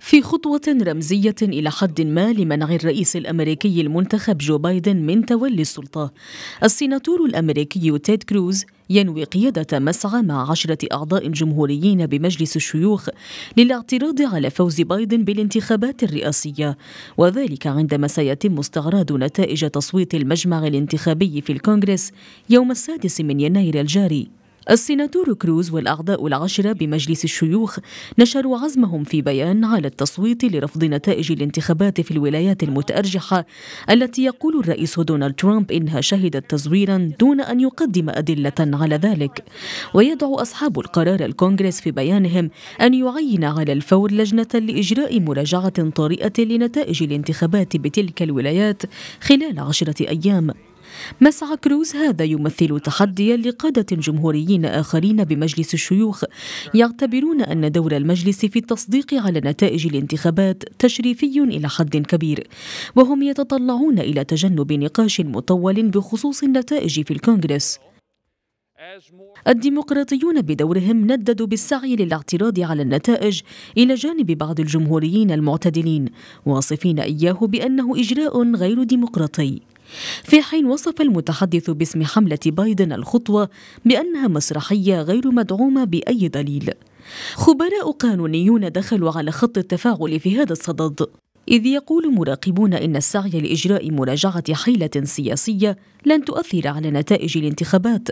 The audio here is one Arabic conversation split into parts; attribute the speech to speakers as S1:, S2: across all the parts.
S1: في خطوة رمزية إلى حد ما لمنع الرئيس الأمريكي المنتخب جو بايدن من تولي السلطة السيناتور الأمريكي تيد كروز ينوي قيادة مسعى مع عشرة أعضاء جمهوريين بمجلس الشيوخ للاعتراض على فوز بايدن بالانتخابات الرئاسية وذلك عندما سيتم استعراض نتائج تصويت المجمع الانتخابي في الكونغرس يوم السادس من يناير الجاري السيناتور كروز والأعضاء العشرة بمجلس الشيوخ نشروا عزمهم في بيان على التصويت لرفض نتائج الانتخابات في الولايات المتأرجحة التي يقول الرئيس دونالد ترامب إنها شهدت تزويرا دون أن يقدم أدلة على ذلك ويدعو أصحاب القرار الكونغرس في بيانهم أن يعين على الفور لجنة لإجراء مراجعة طارئة لنتائج الانتخابات بتلك الولايات خلال عشرة أيام مسعى كروز هذا يمثل تحديا لقادة جمهوريين آخرين بمجلس الشيوخ يعتبرون أن دور المجلس في التصديق على نتائج الانتخابات تشريفي إلى حد كبير وهم يتطلعون إلى تجنب نقاش مطول بخصوص النتائج في الكونغرس الديمقراطيون بدورهم نددوا بالسعي للاعتراض على النتائج إلى جانب بعض الجمهوريين المعتدلين واصفين إياه بأنه إجراء غير ديمقراطي في حين وصف المتحدث باسم حملة بايدن الخطوة بأنها مسرحية غير مدعومة بأي دليل خبراء قانونيون دخلوا على خط التفاعل في هذا الصدد إذ يقول مراقبون إن السعي لإجراء مراجعة حيلة سياسية لن تؤثر على نتائج الانتخابات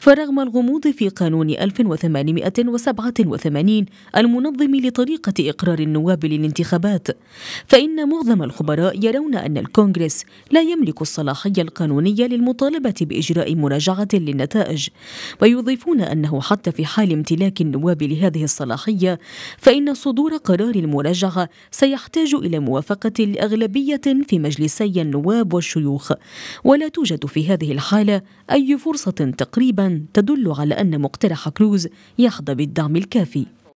S1: فرغم الغموض في قانون 1887 المنظم لطريقة إقرار النواب للانتخابات فإن معظم الخبراء يرون أن الكونغرس لا يملك الصلاحية القانونية للمطالبة بإجراء مراجعة للنتائج ويضيفون أنه حتى في حال امتلاك النواب لهذه الصلاحية فإن صدور قرار المراجعة سيحتاج إلى بموافقة الأغلبية في مجلسي النواب والشيوخ ولا توجد في هذه الحالة أي فرصة تقريبا تدل على أن مقترح كروز يحظى بالدعم الكافي